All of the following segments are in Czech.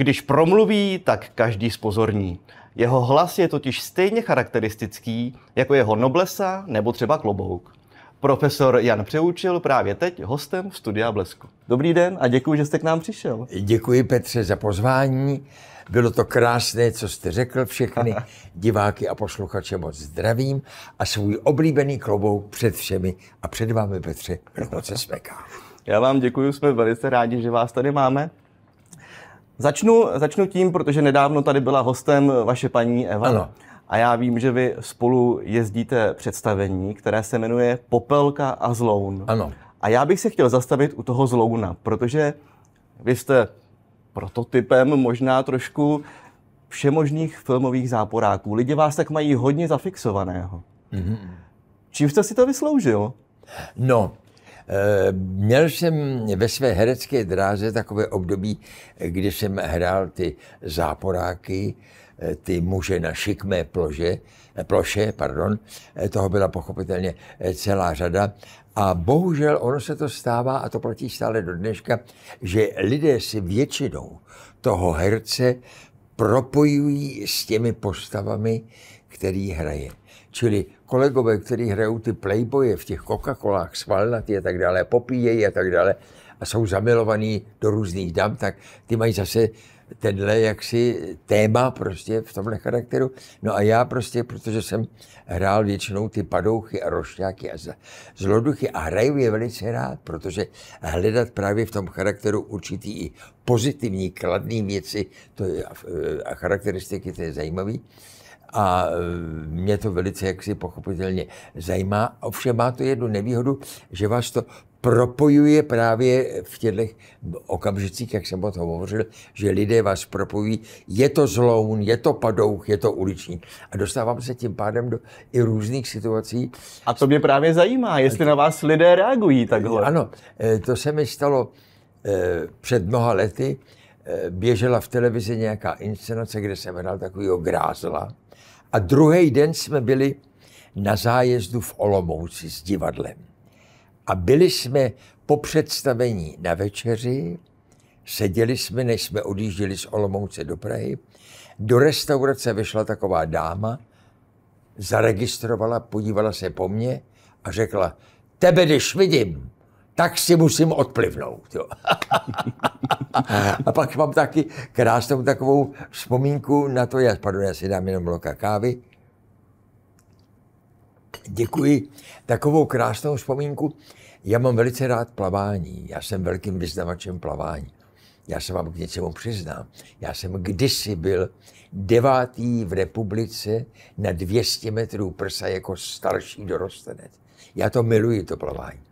Když promluví, tak každý spozorní. Jeho hlas je totiž stejně charakteristický jako jeho noblesa nebo třeba klobouk. Profesor Jan Přeučil právě teď hostem Studia Blesku. Dobrý den a děkuji, že jste k nám přišel. Děkuji Petře za pozvání. Bylo to krásné, co jste řekl. Všechny diváky a posluchače moc zdravím a svůj oblíbený klobouk před všemi a před vámi Petře hluboce smeká. Já vám děkuji, jsme velice rádi, že vás tady máme. Začnu, začnu tím, protože nedávno tady byla hostem vaše paní Eva. Ano. A já vím, že vy spolu jezdíte představení, které se jmenuje Popelka a zloun. Ano. A já bych se chtěl zastavit u toho zlouna, protože vy jste prototypem možná trošku všemožných filmových záporáků. Lidi vás tak mají hodně zafixovaného. Mm-hmm. Čím jste si to vysloužil? No, Eh, měl jsem ve své herecké dráze takové období, eh, kdy jsem hrál ty záporáky, eh, ty muže na šikmé plože, ploše, pardon, toho byla pochopitelně celá řada. A bohužel ono se to stává, a to platí stále do dneška, že lidé si většinou toho herce propojují s těmi postavami, který hraje. Čili kolegové, kteří hrajou ty playboye v těch Coca-Colách, svalnatý a tak dále, popíjejí a tak dále a jsou zamilovaní do různých dam, tak ty mají zase tenhle jaksi téma prostě v tomhle charakteru. No a já prostě, protože jsem hrál většinou ty padouchy a rošťáky a zloduchy a hraju je velice rád, protože hledat právě v tom charakteru určitý i pozitivní, kladný věci to je, eh, a charakteristiky, to je zajímavý a eh, mě to velice jaksi pochopitelně zajímá. Ovšem má to jednu nevýhodu, že vás to propojuje právě v těchto okamžicích, jak jsem o tom hovořil, že lidé vás propojují. Je to zloun, je to padouch, je to uliční. A dostávám se tím pádem do i různých situací. A to mě právě zajímá, jestli na vás lidé reagují takhle. Ano, eh, to se mi stalo eh, před mnoha lety. Běžela v televizi nějaká inscenace, kde jsem hrál takového grázla a druhý den jsme byli na zájezdu v Olomouci s divadlem. A byli jsme po představení na večeři, seděli jsme, než jsme odjížděli z Olomouce do Prahy, do restaurace vešla taková dáma, zaregistrovala, podívala se po mně a řekla, tebe když vidím, tak si musím odplivnout. Jo. a pak mám taky krásnou takovou vzpomínku na to, já, pardon, já si dám jenom loka kávy. Děkuji. Takovou krásnou vzpomínku. Já mám velice rád plavání. Já jsem velkým vyznavačem plavání. Já se vám k něčemu přiznám. Já jsem kdysi byl devátý v republice na 200 metrů prsa jako starší dorostenec. Já to miluji, to plavání.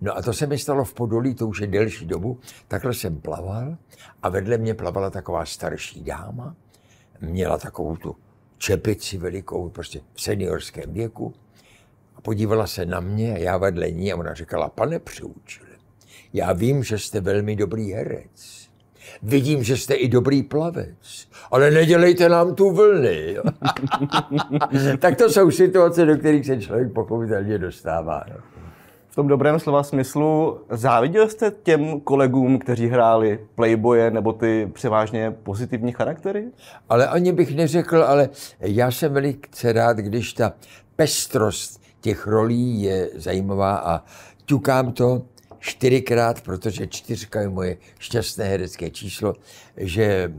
No a to se mi stalo v Podolí, to už je delší dobu. Takhle jsem plaval a vedle mě plavala taková starší dáma. Měla takovou tu čepici velikou, prostě v seniorském věku. A podívala se na mě a já vedle ní a ona říkala, pane Přiučile, já vím, že jste velmi dobrý herec. Vidím, že jste i dobrý plavec, ale nedělejte nám tu vlny. tak to jsou situace, do kterých se člověk pochopitelně dostává. No tom dobrém slova smyslu, záviděl jste těm kolegům, kteří hráli playboye nebo ty převážně pozitivní charaktery? Ale ani bych neřekl, ale já jsem velice rád, když ta pestrost těch rolí je zajímavá a ťukám to čtyřikrát, protože čtyřka je moje šťastné herecké číslo, že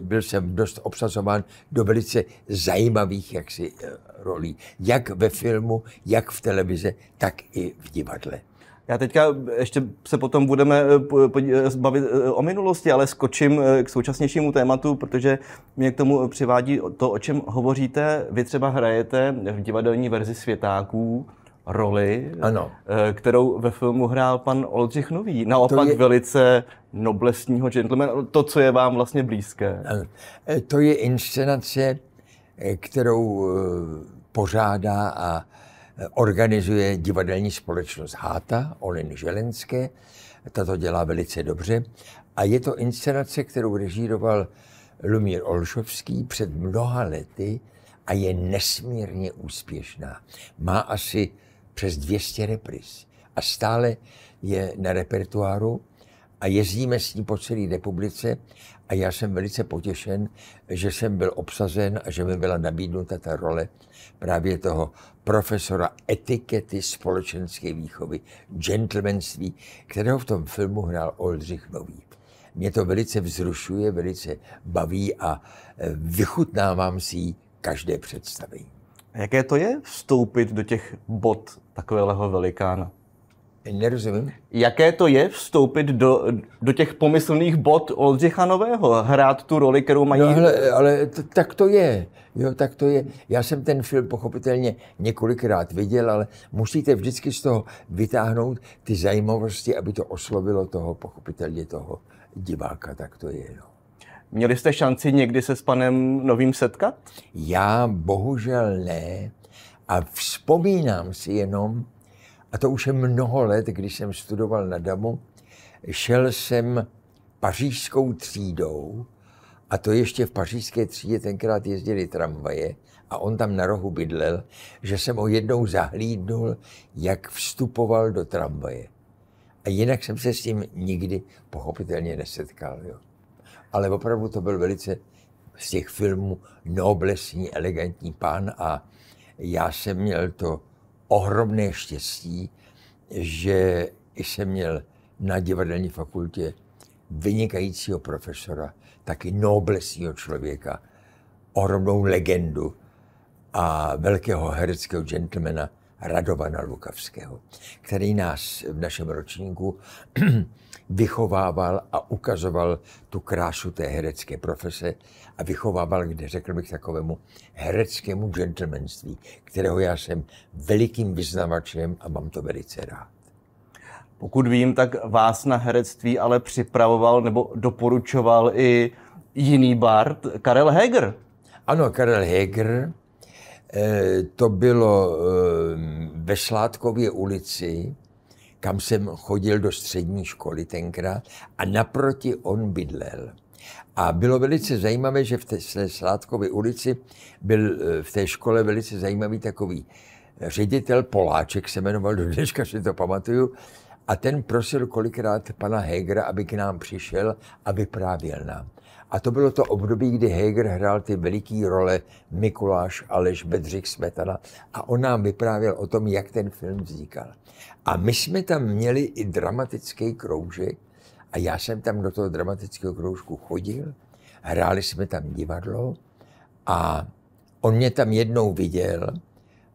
byl jsem dost obsazován do velice zajímavých jaksi eh, rolí, jak ve filmu, jak v televize, tak i v divadle. Já teďka ještě se potom budeme eh, eh, bavit o minulosti, ale skočím k současnějšímu tématu, protože mě k tomu přivádí to, o čem hovoříte. Vy třeba hrajete v divadelní verzi Světáků, roli, ano. Eh, kterou ve filmu hrál pan Oldřich Nový. Naopak je... velice noblesního gentlemana, to, co je vám vlastně blízké. Eh, to je inscenace, eh, kterou pořádá a organizuje divadelní společnost Háta, Olin Želenské. Ta to dělá velice dobře. A je to inscenace, kterou režíroval Lumír Olšovský před mnoha lety a je nesmírně úspěšná. Má asi přes 200 repris. A stále je na repertoáru a jezdíme s ní po celé republice a já jsem velice potěšen, že jsem byl obsazen a že mi byla nabídnuta ta role právě toho profesora etikety společenské výchovy, gentlemanství, kterého v tom filmu hrál Oldřich Nový. Mě to velice vzrušuje, velice baví a eh, vychutnávám si každé představení. A jaké to je vstoupit do těch bod takového velikána. Nerozumím. Jaké to je vstoupit do, do těch pomyslných bod Oldřicha Nového, hrát tu roli, kterou mají? No, ale, ale tak to je. Jo, tak to je. Já jsem ten film pochopitelně několikrát viděl, ale musíte vždycky z toho vytáhnout ty zajímavosti, aby to oslovilo toho, pochopitelně toho diváka, tak to je. No. Měli jste šanci někdy se s panem Novým setkat? Já bohužel ne a vzpomínám si jenom, a to už je mnoho let, když jsem studoval na Damu, šel jsem pařížskou třídou, a to ještě v pařížské třídě tenkrát jezdili tramvaje a on tam na rohu bydlel, že jsem ho jednou zahlídnul, jak vstupoval do tramvaje. A jinak jsem se s tím nikdy pochopitelně nesetkal. Jo. Ale opravdu to byl velice z těch filmů noblesní, elegantní pán a já jsem měl to ohromné štěstí, že jsem měl na divadelní fakultě vynikajícího profesora, taky noblesního člověka, ohromnou legendu a velkého hereckého gentlemana, Radovana Lukavského, který nás v našem ročníku vychovával a ukazoval tu krásu té herecké profese a vychovával, kde řekl bych takovému hereckému gentlemanství, kterého já jsem velikým vyznavačem a mám to velice rád. Pokud vím, tak vás na herectví ale připravoval nebo doporučoval i jiný bard Karel Heger. Ano, Karel Heger, Eh, to bylo eh, ve Sládkově ulici, kam jsem chodil do střední školy tenkrát a naproti on bydlel. A bylo velice zajímavé, že v té Sládkově ulici byl eh, v té škole velice zajímavý takový ředitel Poláček, se jmenoval, do dneška si to pamatuju, a ten prosil kolikrát pana Hegra, aby k nám přišel a vyprávěl nám. A to bylo to období, kdy Heger hrál ty veliký role Mikuláš, Aleš, Bedřich, Smetana a on nám vyprávěl o tom, jak ten film vznikal. A my jsme tam měli i dramatický kroužek a já jsem tam do toho dramatického kroužku chodil, hráli jsme tam divadlo a on mě tam jednou viděl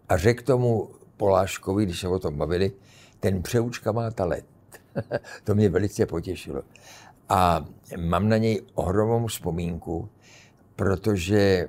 a řekl tomu Poláškovi, když se o tom bavili, ten přeučka má talent. to mě velice potěšilo. A mám na něj ohromnou vzpomínku, protože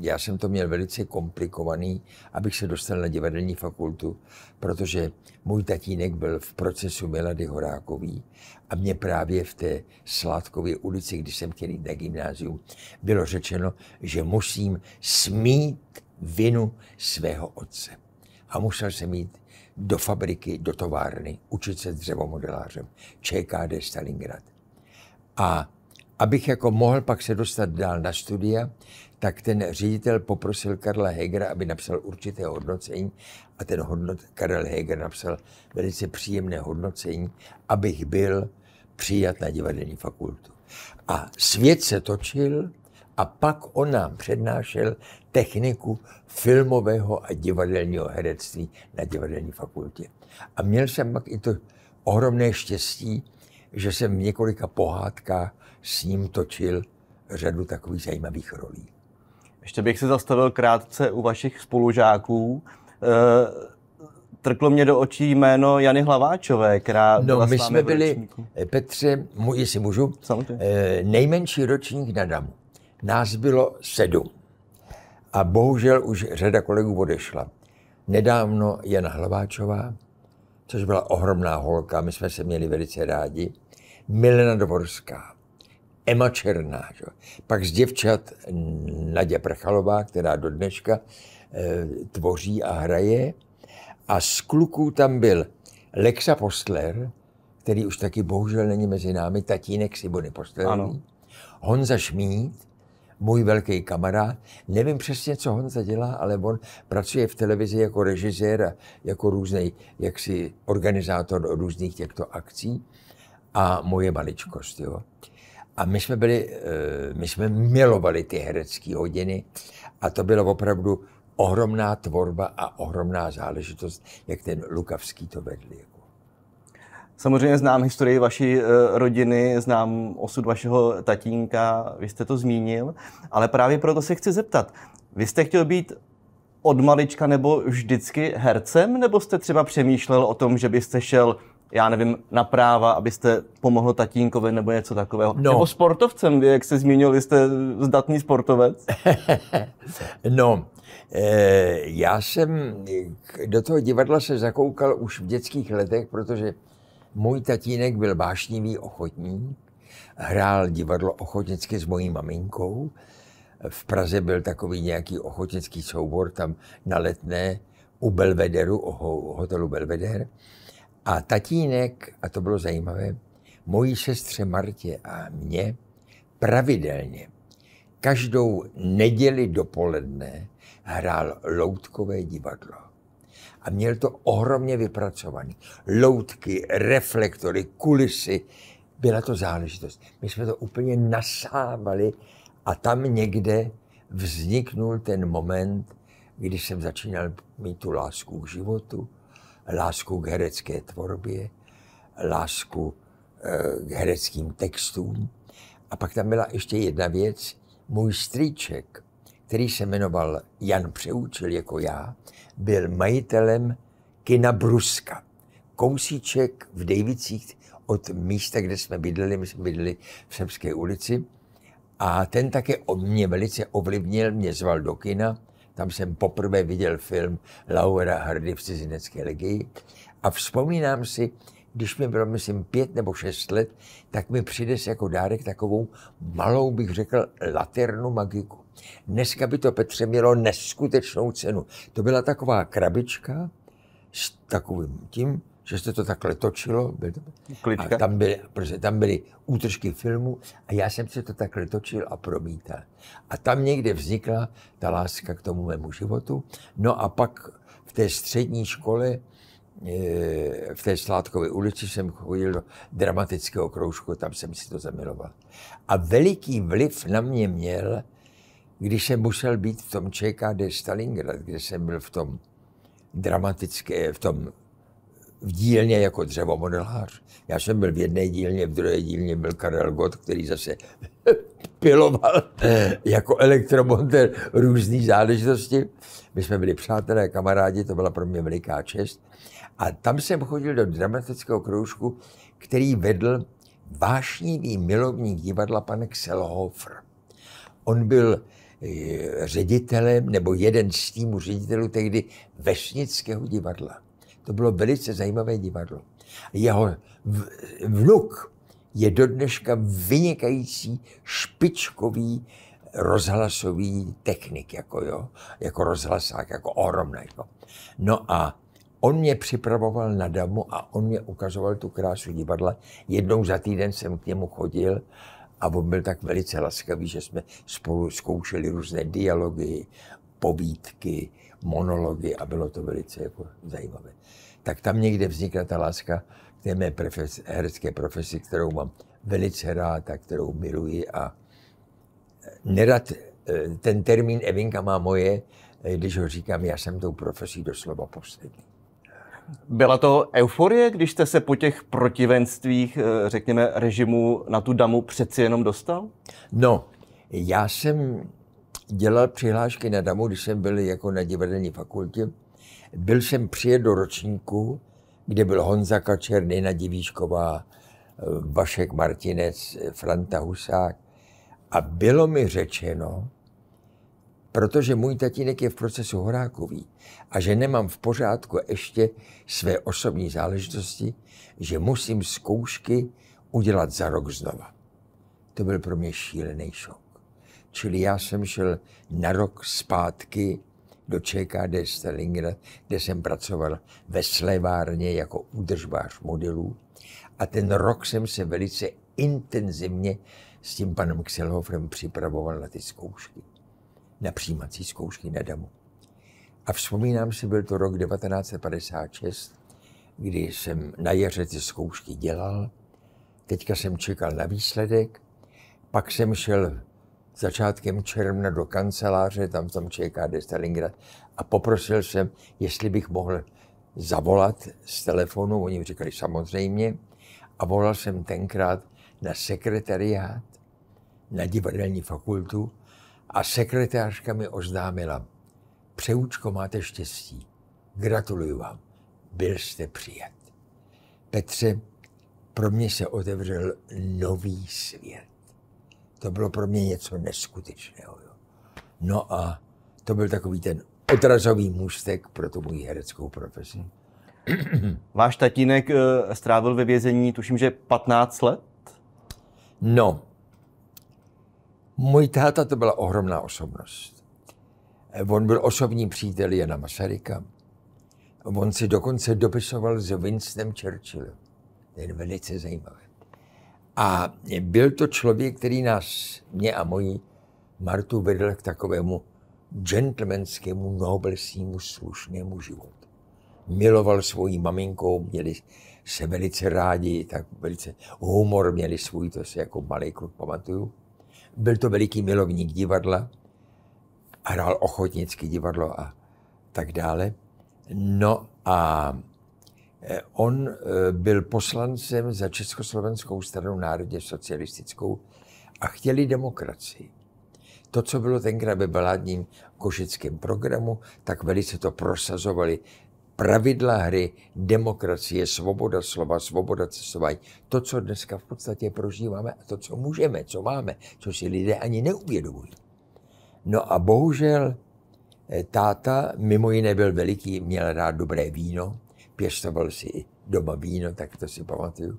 já jsem to měl velice komplikovaný, abych se dostal na divadelní fakultu, protože můj tatínek byl v procesu Milady Horákový a mě právě v té Sládkově ulici, když jsem chtěl jít na gymnázium, bylo řečeno, že musím smít vinu svého otce. A musel jsem jít do fabriky, do továrny, učit se dřevomodelářem. ČKD Stalingrad. A abych jako mohl pak se dostat dál na studia, tak ten ředitel poprosil Karla Hegera, aby napsal určité hodnocení a ten hodnot, Karel Heger napsal velice příjemné hodnocení, abych byl přijat na divadelní fakultu. A svět se točil a pak on nám přednášel techniku filmového a divadelního herectví na divadelní fakultě. A měl jsem pak i to ohromné štěstí, že jsem v několika pohádkách s ním točil řadu takových zajímavých rolí. Ještě bych se zastavil krátce u vašich spolužáků. E, trklo mě do očí jméno Jany Hlaváčové, která No, byla my jsme byli, ročníku. Eh, Petře, můj jestli můžu, e, nejmenší ročník na DAMu. Nás bylo sedm. A bohužel už řada kolegů odešla. Nedávno Jana Hlaváčová, což byla ohromná holka, my jsme se měli velice rádi, Milena Dvorská, Ema Černá, že? pak z děvčat Nadě Prchalová, která do dneška e, tvoří a hraje. A z kluků tam byl Lexa Postler, který už taky bohužel není mezi námi, tatínek Simony Postlerní, Honza Šmíd, můj velký kamarád. Nevím přesně, co Honza dělá, ale on pracuje v televizi jako režisér a jako různý, jaksi organizátor různých těchto akcí a moje maličkost. Jo. A my jsme, byli, eh, my jsme milovali ty herecké hodiny a to bylo opravdu ohromná tvorba a ohromná záležitost, jak ten Lukavský to vedl. Jako. Samozřejmě znám historii vaší eh, rodiny, znám osud vašeho tatínka, vy jste to zmínil, ale právě proto se chci zeptat. Vy jste chtěl být od malička nebo vždycky hercem, nebo jste třeba přemýšlel o tom, že byste šel já nevím, na práva, abyste pomohl tatínkovi nebo něco takového. No. Nebo sportovcem, vy, jak se zmínil, jste zdatný sportovec. no, e, já jsem do toho divadla se zakoukal už v dětských letech, protože můj tatínek byl vášnivý ochotník, hrál divadlo ochotnicky s mojí maminkou. V Praze byl takový nějaký ochotnický soubor tam na letné u Belvederu, u hotelu Belveder. A tatínek, a to bylo zajímavé, mojí sestře Martě a mě pravidelně každou neděli dopoledne hrál loutkové divadlo. A měl to ohromně vypracovaný. Loutky, reflektory, kulisy. Byla to záležitost. My jsme to úplně nasávali a tam někde vzniknul ten moment, kdy jsem začínal mít tu lásku k životu, lásku k herecké tvorbě, lásku eh, k hereckým textům. A pak tam byla ještě jedna věc. Můj strýček, který se jmenoval Jan Přeučil jako já, byl majitelem kina Bruska. Kousíček v Dejvicích od místa, kde jsme bydleli, my jsme bydleli v Srbské ulici. A ten také o mě velice ovlivnil, mě zval do kina tam jsem poprvé viděl film Laura Hardy v cizinecké legii. A vzpomínám si, když mi bylo, myslím, pět nebo šest let, tak mi přines jako dárek takovou malou, bych řekl, laternu magiku. Dneska by to, Petře, mělo neskutečnou cenu. To byla taková krabička s takovým tím, že se to takhle točilo. Byl to, Klička. a tam byly, protože tam byly útržky filmu a já jsem se to takhle točil a promítal. A tam někde vznikla ta láska k tomu mému životu. No a pak v té střední škole eh, v té Sládkové ulici jsem chodil do dramatického kroužku, tam jsem si to zamiloval. A veliký vliv na mě měl, když jsem musel být v tom ČKD Stalingrad, kde jsem byl v tom dramatické, v tom v dílně jako dřevomodelář. Já jsem byl v jedné dílně, v druhé dílně byl Karel Gott, který zase piloval jako elektromonter různé záležitosti. My jsme byli přátelé, kamarádi, to byla pro mě veliká čest. A tam jsem chodil do dramatického kroužku, který vedl vášnivý milovník divadla pan Xelhofer. On byl eh, ředitelem nebo jeden z týmu ředitelů tehdy Vesnického divadla. To bylo velice zajímavé divadlo. Jeho vnuk je do dneška vynikající špičkový rozhlasový technik, jako, jo, jako rozhlasák, jako ohromný. Jako. No a on mě připravoval na damu a on mě ukazoval tu krásu divadla. Jednou za týden jsem k němu chodil a on byl tak velice laskavý, že jsme spolu zkoušeli různé dialogy, povídky, monology a bylo to velice jako zajímavé. Tak tam někde vznikla ta láska k té mé profes, herecké profesi, kterou mám velice rád a kterou miluji a e, nerad e, ten termín Evinka má moje, e, když ho říkám, já jsem tou profesí doslova poslední. Byla to euforie, když jste se po těch protivenstvích, řekněme, režimu na tu damu přeci jenom dostal? No, já jsem dělal přihlášky na DAMu, když jsem byl jako na divadelní fakultě. Byl jsem přijet do ročníku, kde byl Honza Kačer, Nina Divíšková, eh, Vašek Martinec, Franta Husák. A bylo mi řečeno, protože můj tatínek je v procesu Horákový a že nemám v pořádku ještě své osobní záležitosti, že musím zkoušky udělat za rok znova. To byl pro mě šílený šok. Čili já jsem šel na rok zpátky do ČKD Stalingrad, kde jsem pracoval ve slevárně jako údržbář modelů. A ten rok jsem se velice intenzivně s tím panem Kselhofrem připravoval na ty zkoušky, na přijímací zkoušky na DAMu. A vzpomínám si, byl to rok 1956, kdy jsem na jaře ty zkoušky dělal. Teďka jsem čekal na výsledek, pak jsem šel začátkem června do kanceláře, tam tam čeká de Stalingrad, a poprosil jsem, jestli bych mohl zavolat z telefonu, oni mi říkali samozřejmě, a volal jsem tenkrát na sekretariát, na divadelní fakultu a sekretářka mi oznámila, Přeučko, máte štěstí. Gratuluju vám. Byl jste přijat. Petře, pro mě se otevřel nový svět to bylo pro mě něco neskutečného. Jo. No a to byl takový ten odrazový můstek pro tu moji hereckou profesi. Váš tatínek eh, strávil ve vězení, tuším, že 15 let? No, můj táta to byla ohromná osobnost. Eh, on byl osobní přítel Jana Masaryka. On si dokonce dopisoval s Winstonem Churchillem. To je velice zajímavé. A byl to člověk, který nás, mě a moji Martu vedl k takovému gentlemanskému, noblesnímu, slušnému životu. Miloval svoji maminkou, měli se velice rádi, tak velice humor měli svůj, to se jako malý kluk pamatuju. Byl to veliký milovník divadla, hrál ochotnický divadlo a tak dále. No a Eh, on eh, byl poslancem za Československou stranu národně socialistickou a chtěli demokracii. To, co bylo tenkrát ve baládním košickém programu, tak velice to prosazovali. Pravidla hry, demokracie, svoboda slova, svoboda cestování. To, co dneska v podstatě prožíváme a to, co můžeme, co máme, co si lidé ani neuvědomují. No a bohužel eh, táta, mimo jiné byl veliký, měl rád dobré víno, pěstoval si i doma víno, tak to si pamatuju.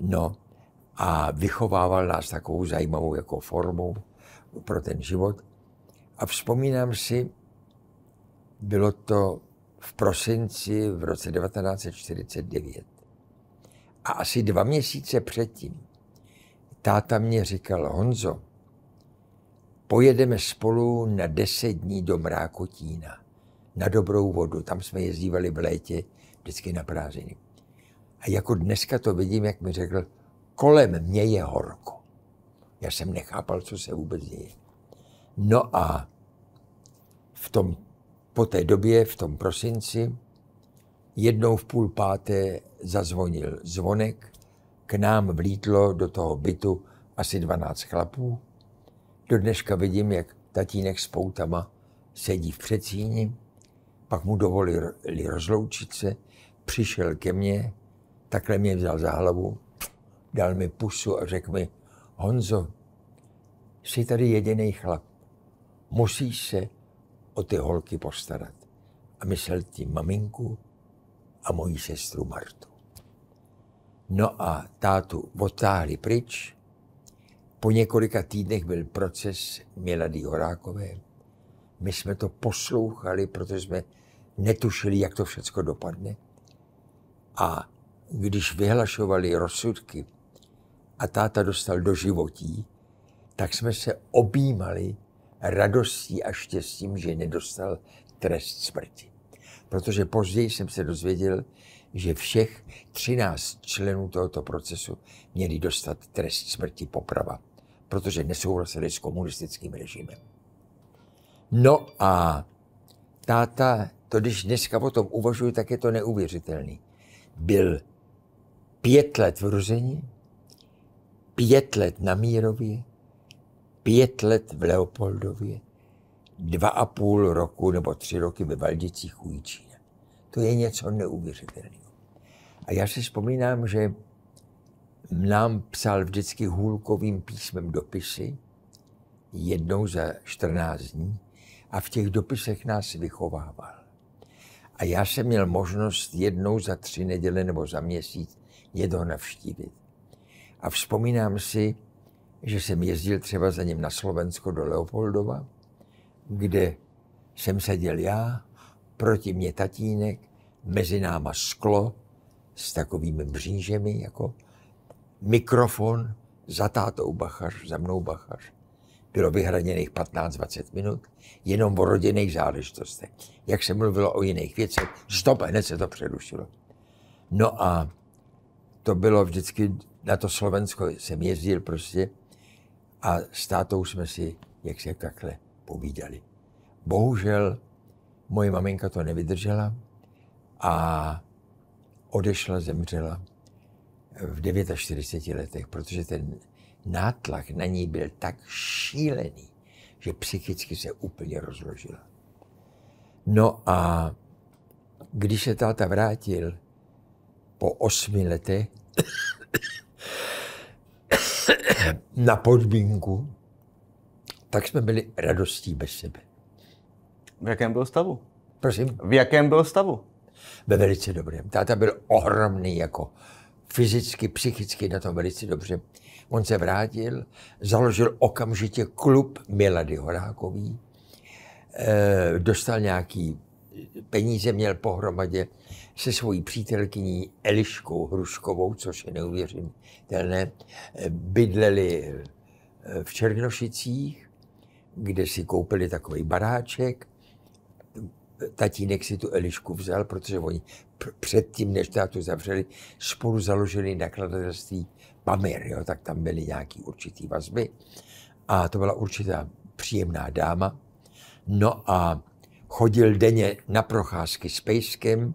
No a vychovával nás takovou zajímavou jako formou pro ten život. A vzpomínám si, bylo to v prosinci v roce 1949. A asi dva měsíce předtím táta mě říkal, Honzo, pojedeme spolu na deset dní do Mrákotína, na dobrou vodu. Tam jsme jezdívali v létě vždycky na prázdniny. A jako dneska to vidím, jak mi řekl, kolem mě je horko. Já jsem nechápal, co se vůbec děje. No a v tom, po té době, v tom prosinci, jednou v půl páté zazvonil zvonek, k nám vlítlo do toho bytu asi 12 chlapů. Do dneška vidím, jak tatínek s poutama sedí v přecíni, pak mu dovolili rozloučit se, přišel ke mně, takhle mě vzal za hlavu, dal mi pusu a řekl mi, Honzo, jsi tady jediný chlap, musíš se o ty holky postarat. A myslel tím maminku a moji sestru Martu. No a tátu odtáhli pryč. Po několika týdnech byl proces Milady Horákové. My jsme to poslouchali, protože jsme netušili, jak to všechno dopadne. A když vyhlašovali rozsudky a táta dostal do životí, tak jsme se objímali radostí a štěstím, že nedostal trest smrti. Protože později jsem se dozvěděl, že všech 13 členů tohoto procesu měli dostat trest smrti poprava, protože nesouhlasili s komunistickým režimem. No a táta, to když dneska o tom uvažuji, tak je to neuvěřitelný byl pět let v Ruzeni, pět let na Mírově, pět let v Leopoldově, dva a půl roku nebo tři roky ve Valdicích u Jíčína. To je něco neuvěřitelného. A já si vzpomínám, že nám psal vždycky hůlkovým písmem dopisy, jednou za 14 dní, a v těch dopisech nás vychovával. A já jsem měl možnost jednou za tři neděle nebo za měsíc jednoho navštívit. A vzpomínám si, že jsem jezdil třeba za ním na Slovensko do Leopoldova, kde jsem seděl já, proti mě tatínek, mezi náma sklo s takovými břížemi, jako mikrofon, za tátou bachař, za mnou bachař bylo vyhraněných 15-20 minut jenom o rodinných záležitostech. Jak se mluvilo o jiných věcech, stop, hned se to přerušilo. No a to bylo vždycky, na to Slovensko jsem jezdil prostě a s tátou jsme si, jak se takhle povídali. Bohužel moje maminka to nevydržela a odešla, zemřela v 49 letech, protože ten nátlak na ní byl tak šílený, že psychicky se úplně rozložila. No a když se táta vrátil po osmi letech na podmínku, tak jsme byli radostí bez sebe. V jakém byl stavu? Prosím? V jakém byl stavu? Ve velice dobrém. Táta byl ohromný jako fyzicky, psychicky na tom velice dobře. On se vrátil, založil okamžitě klub Milady Horákový, eh, dostal nějaký peníze, měl pohromadě se svojí přítelkyní Eliškou Hruškovou, což je neuvěřitelné, eh, bydleli eh, v Černošicích, kde si koupili takový baráček. Tatínek si tu Elišku vzal, protože oni předtím, než tátu zavřeli, spolu založili nakladatelství Pamir, jo, tak tam byly nějaký určitý vazby. A to byla určitá příjemná dáma. No a chodil denně na procházky s Pejskem,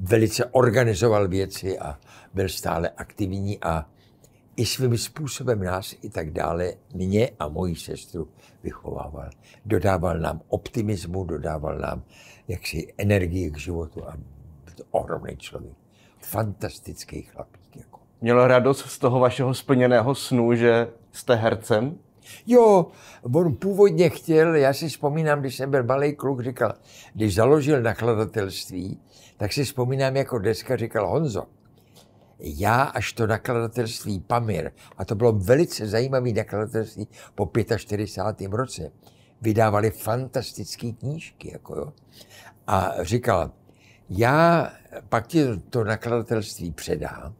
velice organizoval věci a byl stále aktivní a i svým způsobem nás i tak dále, mě a moji sestru vychovával. Dodával nám optimismu, dodával nám jaksi energii k životu a byl to ohromný člověk. Fantastický chlapík. Jako měl radost z toho vašeho splněného snu, že jste hercem? Jo, on původně chtěl, já si vzpomínám, když jsem byl malý kluk, říkal, když založil nakladatelství, tak si vzpomínám jako deska, říkal Honzo, já až to nakladatelství Pamir, a to bylo velice zajímavé nakladatelství po 45. roce, vydávali fantastické knížky, jako jo. A říkal, já pak ti to nakladatelství předám,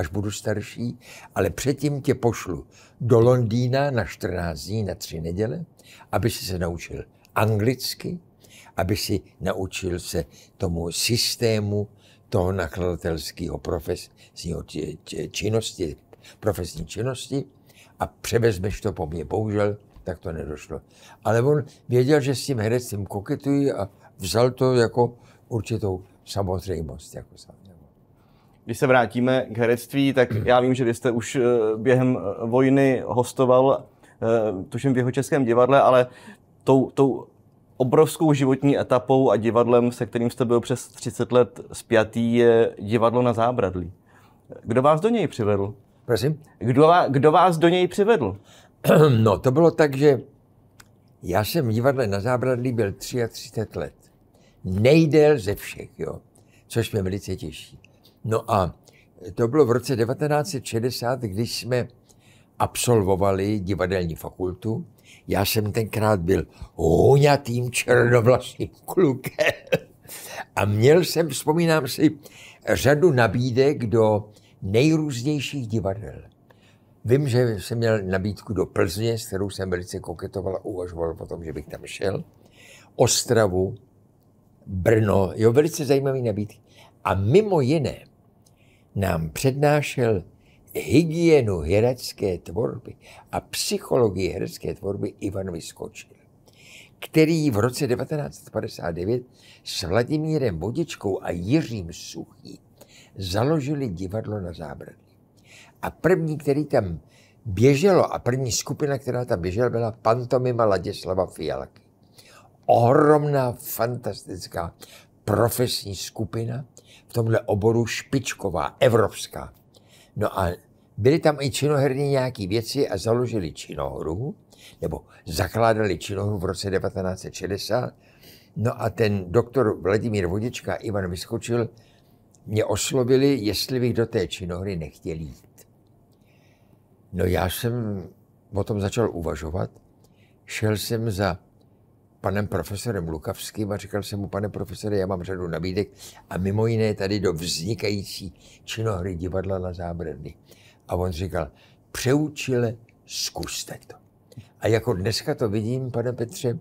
až budu starší, ale předtím tě pošlu do Londýna na 14 dní, na tři neděle, aby si se naučil anglicky, aby si naučil se tomu systému toho nakladatelského profesního činnosti, profesní činnosti a převezmeš to po mně. Bohužel tak to nedošlo. Ale on věděl, že s tím herectvím koketuji a vzal to jako určitou samozřejmost. Jako samozřejmě. Když se vrátíme k herectví, tak já vím, že vy jste už eh, během eh, vojny hostoval, eh, tuším v jeho českém divadle, ale tou, tou obrovskou životní etapou a divadlem, se kterým jste byl přes 30 let spjatý, je divadlo na zábradlí. Kdo vás do něj přivedl? Prosím? Kdo, vás, kdo vás do něj přivedl? No, to bylo tak, že já jsem v divadle na zábradlí byl 33 let. Nejdél ze všech, jo. Což mě velice těší. No a to bylo v roce 1960, když jsme absolvovali divadelní fakultu. Já jsem tenkrát byl hoňatým černovlasým klukem a měl jsem, vzpomínám si, řadu nabídek do nejrůznějších divadel. Vím, že jsem měl nabídku do Plzně, s kterou jsem velice koketoval a uvažoval o tom, že bych tam šel. Ostravu, Brno, jo, velice zajímavý nabídky. A mimo jiné, nám přednášel hygienu herecké tvorby a psychologii herecké tvorby Ivan Vyskočil, který v roce 1959 s Vladimírem Vodičkou a Jiřím Suchý založili divadlo na zábradlí. A první, který tam běželo a první skupina, která tam běžela, byla pantomima Ladislava Fialky. Ohromná, fantastická profesní skupina – v tomhle oboru špičková, evropská. No a byly tam i činoherní nějaké věci a založili činohru, nebo zakládali činohru v roce 1960. No a ten doktor Vladimír Vodička Ivan Vyskočil mě oslovili, jestli bych do té činohry nechtěl jít. No já jsem o tom začal uvažovat. Šel jsem za panem profesorem Lukavským a říkal jsem mu, pane profesore, já mám řadu nabídek a mimo jiné tady do vznikající činohry divadla na zábrany. A on říkal, přeučile, zkuste to. A jako dneska to vidím, pane Petře,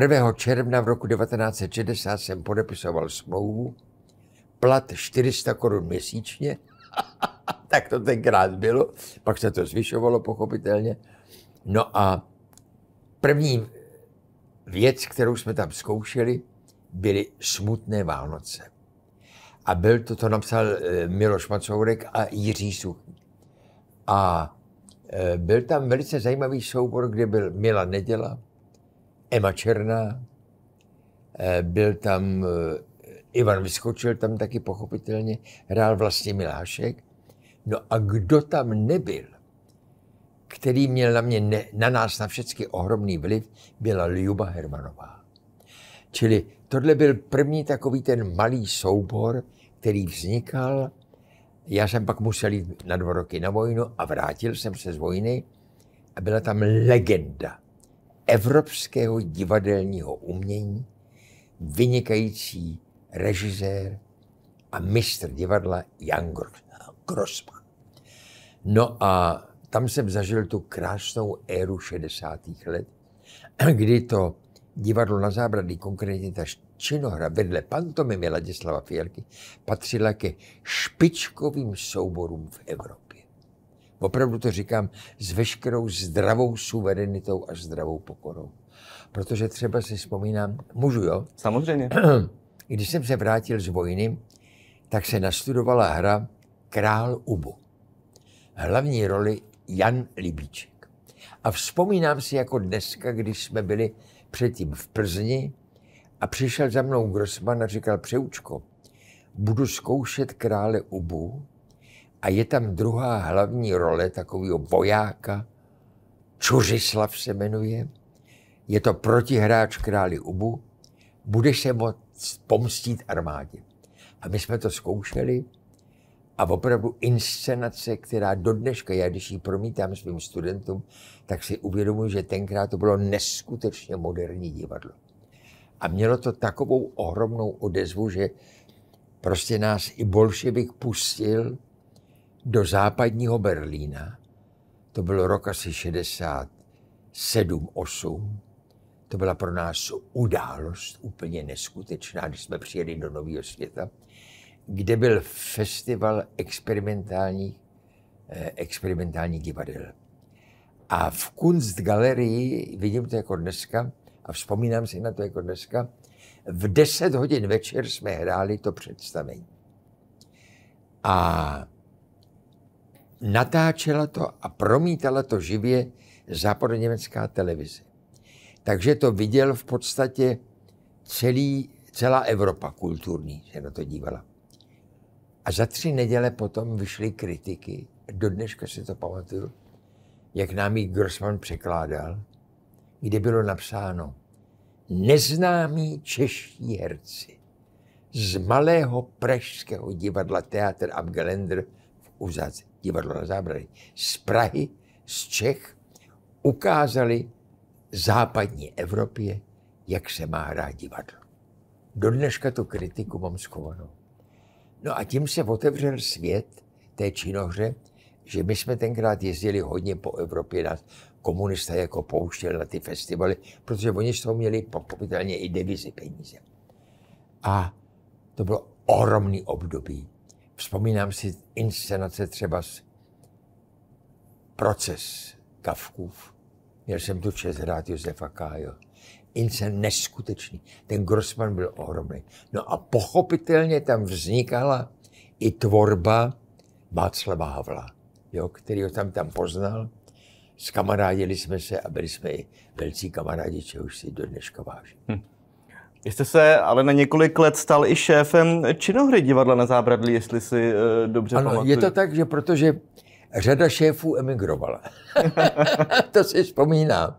1. června v roku 1960 jsem podepisoval smlouvu, plat 400 korun měsíčně, tak to tenkrát bylo, pak se to zvyšovalo pochopitelně. No a první věc, kterou jsme tam zkoušeli, byly smutné Vánoce. A byl to, to napsal eh, Miloš Macourek a Jiří Suchý. A eh, byl tam velice zajímavý soubor, kde byl Mila Neděla, Ema Černá, eh, byl tam Ivan Vyskočil, tam taky pochopitelně hrál vlastně Milášek. No a kdo tam nebyl, který měl na, mě, ne, na nás na všechny ohromný vliv, byla Ljuba Hermanová. Čili tohle byl první takový ten malý soubor, který vznikal. Já jsem pak musel jít na dva roky na vojnu a vrátil jsem se z vojny a byla tam legenda evropského divadelního umění, vynikající režisér a mistr divadla Jan Grossman. No a tam jsem zažil tu krásnou éru 60. let, kdy to divadlo na zábradlí, konkrétně ta činohra vedle pantomimy Ladislava Fialky, patřila ke špičkovým souborům v Evropě. Opravdu to říkám s veškerou zdravou suverenitou a zdravou pokorou. Protože třeba si vzpomínám, můžu jo? Samozřejmě. Když jsem se vrátil z vojny, tak se nastudovala hra Král Ubu. Hlavní roli Jan Libíček. A vzpomínám si jako dneska, když jsme byli předtím v Plzni a přišel za mnou Grossman a říkal, Přeučko, budu zkoušet krále Ubu a je tam druhá hlavní role takového vojáka, Čuřislav se jmenuje, je to protihráč králi Ubu, budeš se moct pomstit armádě. A my jsme to zkoušeli a opravdu inscenace, která do dneška, já když ji promítám svým studentům, tak si uvědomuji, že tenkrát to bylo neskutečně moderní divadlo. A mělo to takovou ohromnou odezvu, že prostě nás i bolševik pustil do západního Berlína. To bylo rok asi 67, 8. To byla pro nás událost úplně neskutečná, když jsme přijeli do Nového světa kde byl festival experimentálních, eh, experimentálních divadel. A v Kunstgalerii, vidím to jako dneska, a vzpomínám si na to jako dneska, v 10 hodin večer jsme hráli to představení. A natáčela to a promítala to živě západoněmecká televize. Takže to viděl v podstatě celý, celá Evropa kulturní, že na to dívala. A za tři neděle potom vyšly kritiky, do dneška si to pamatuju, jak nám ji Grossman překládal, kde bylo napsáno neznámí čeští herci z malého pražského divadla Teatr Abgelender v Uzaci, divadlo na zábrany, z Prahy, z Čech, ukázali západní Evropě, jak se má hrát divadlo. Do dneška tu kritiku mám schovanou. No a tím se otevřel svět té činohře, že my jsme tenkrát jezdili hodně po Evropě, nás komunista jako pouštěl na ty festivaly, protože oni z toho měli pochopitelně i devizi peníze. A to bylo ohromný období. Vzpomínám si inscenace třeba z proces Kavkův. Měl jsem tu čest hrát Josefa Kájo ince neskutečný. Ten Grossman byl ohromný. No a pochopitelně tam vznikala i tvorba Václava Havla, jo, který ho tam, tam poznal. Skamarádili jsme se a byli jsme i velcí kamarádi, čehož si do dneška váží Hm. Jste se ale na několik let stal i šéfem činohry divadla na Zábradlí, jestli si e, dobře ano, pamatuju. je to tak, že protože řada šéfů emigrovala. to si vzpomínám.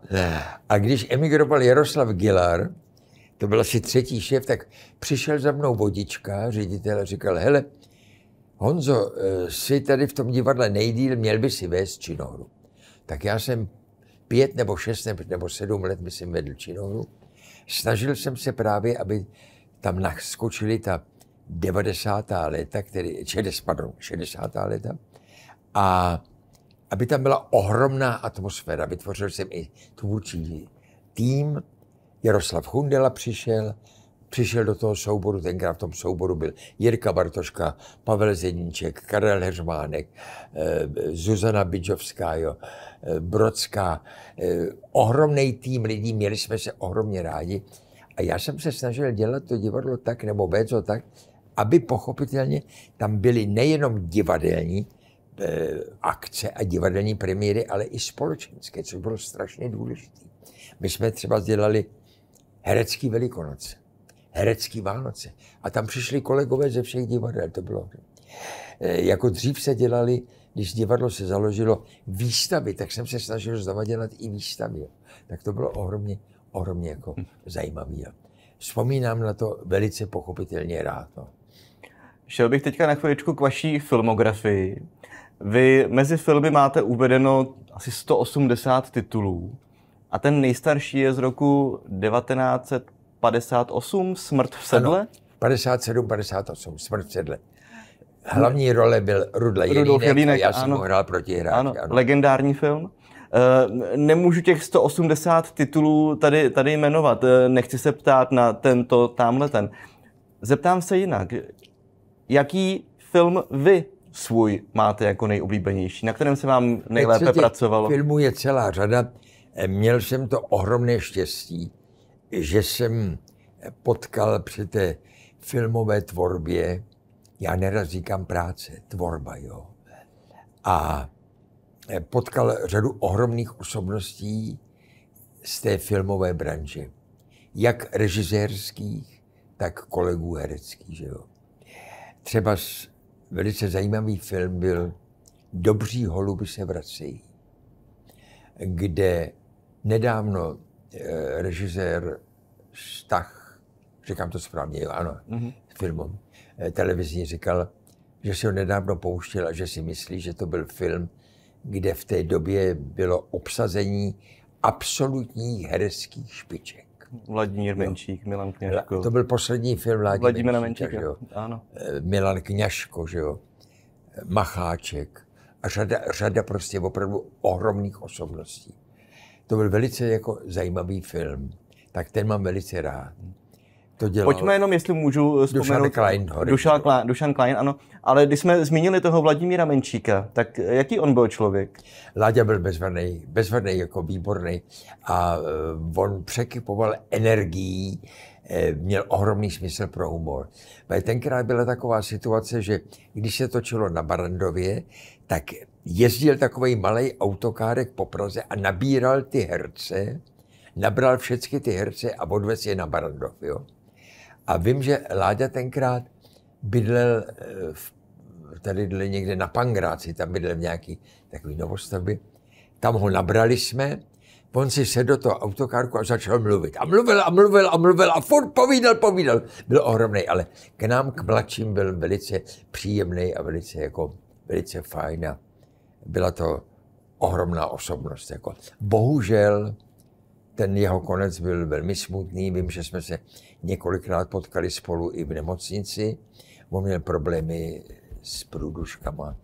A když emigroval Jaroslav Gilar, to byl asi třetí šéf, tak přišel za mnou vodička, ředitel, a říkal, hele, Honzo, eh, jsi tady v tom divadle nejdíl, měl by si vést činohru. Tak já jsem pět nebo šest nebo sedm let, myslím, vedl činohru. Snažil jsem se právě, aby tam naskočili ta 90. leta, který, 60, pardon, 60. A aby tam byla ohromná atmosféra. Vytvořil jsem i tvůrčí tým. Jaroslav Chundela přišel, přišel do toho souboru, tenkrát v tom souboru byl Jirka Bartoška, Pavel Zeníček, Karel Heřmánek, eh, Zuzana Bidžovská, jo, eh, Brodská. Eh, Ohromný tým lidí, měli jsme se ohromně rádi. A já jsem se snažil dělat to divadlo tak, nebo vést tak, aby pochopitelně tam byli nejenom divadelní, Eh, akce a divadelní premiéry, ale i společenské, což bylo strašně důležité. My jsme třeba dělali herecký velikonoce, herecký Vánoce a tam přišli kolegové ze všech divadel, to bylo. Eh, jako dřív se dělali, když divadlo se založilo výstavy, tak jsem se snažil znovu dělat i výstavy. Tak to bylo ohromně, ohromně jako hm. zajímavé. Vzpomínám na to velice pochopitelně rád. No. Šel bych teďka na chviličku k vaší filmografii, vy mezi filmy máte uvedeno asi 180 titulů a ten nejstarší je z roku 1958, Smrt v sedle? Ano, 57, 58, Smrt v sedle. Hlavní role byl Rudla Jelínek, Jelínek já jsem ano, ho hrál proti hrát, Ano, ano. Legendární film. Eh, nemůžu těch 180 titulů tady, tady jmenovat, eh, nechci se ptát na tento, tamhle ten. Zeptám se jinak, jaký film vy svůj máte jako nejoblíbenější? Na kterém se vám nejlépe Teď pracovalo? Filmů je celá řada. Eh, měl jsem to ohromné štěstí, že jsem eh, potkal při té filmové tvorbě, já neraz říkám práce, tvorba, jo. A eh, potkal řadu ohromných osobností z té filmové branže. Jak režisérských, tak kolegů hereckých, že jo. Třeba s velice zajímavý film byl Dobří holuby se vracejí, kde nedávno eh, režisér Stach, říkám to správně, jo, ano, mm-hmm. filmom, eh, televizní říkal, že si ho nedávno pouštěl a že si myslí, že to byl film, kde v té době bylo obsazení absolutních hereckých špiček. Vladimír Menšík, jo. Milan Kňažko. To byl poslední film Vladimíra, Vladimíra Menšíka, Menšíka jo. Ano. Eh, Milan Kňažko, že jo. Eh, Macháček a řada, řada prostě opravdu ohromných osobností. To byl velice jako zajímavý film, tak ten mám velice rád to dělal. Pojďme jenom, jestli můžu eh, vzpomenout. Dušan Klein. Dušan Klein, Dušan Klein, ano. Ale když jsme zmínili toho Vladimíra Menšíka, tak eh, jaký on byl člověk? Láďa byl bezvadný, bezvadný jako výborný a eh, on překypoval energií, měl ohromný smysl pro humor. Tenkrát byla taková situace, že když se točilo na Barandově, tak jezdil takový malý autokárek po Praze a nabíral ty herce, nabral všechny ty herce a odvez je na Barandov. Jo? A vím, že Láďa tenkrát bydlel eh, v, tady dle někde na Pangráci, tam bydlel v nějaký takový novostavby. Tam ho nabrali jsme, on si sedl do toho autokárku a začal mluvit. A mluvil a mluvil a mluvil a furt povídal, povídal. Byl ohromný, ale k nám, k mladším, byl velice příjemný a velice, jako, velice fajn. A byla to ohromná osobnost. Jako. Bohužel, ten jeho konec byl velmi smutný. Vím, že jsme se několikrát potkali spolu i v nemocnici. On měl problémy s průduškama,